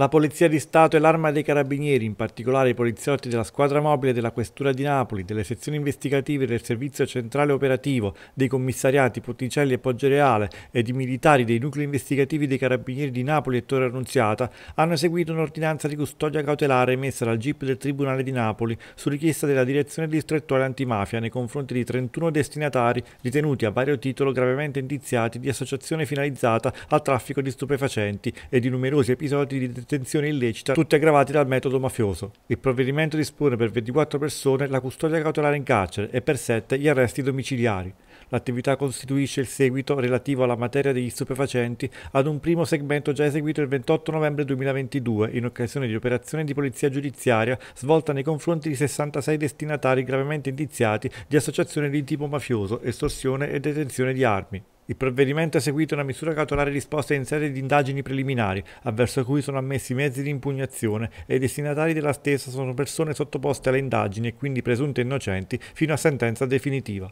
La Polizia di Stato e l'Arma dei Carabinieri, in particolare i poliziotti della squadra mobile della Questura di Napoli, delle sezioni investigative del Servizio Centrale Operativo, dei commissariati Potticelli e Poggereale ed i militari dei nuclei investigativi dei Carabinieri di Napoli e Torre Annunziata, hanno eseguito un'ordinanza di custodia cautelare emessa dal GIP del Tribunale di Napoli su richiesta della Direzione Distrettuale Antimafia nei confronti di 31 destinatari ritenuti a vario titolo gravemente indiziati di associazione finalizzata al traffico di stupefacenti e di numerosi episodi di detenzione intenzione illecita, tutte aggravate dal metodo mafioso. Il provvedimento dispone per 24 persone la custodia cautelare in carcere e per 7 gli arresti domiciliari. L'attività costituisce il seguito relativo alla materia degli stupefacenti ad un primo segmento già eseguito il 28 novembre 2022 in occasione di operazione di polizia giudiziaria svolta nei confronti di 66 destinatari gravemente indiziati di associazione di tipo mafioso, estorsione e detenzione di armi. Il provvedimento ha seguito una misura cautelare risposta in serie di indagini preliminari, avverso cui sono ammessi mezzi di impugnazione e i destinatari della stessa sono persone sottoposte alle indagini e quindi presunte innocenti fino a sentenza definitiva.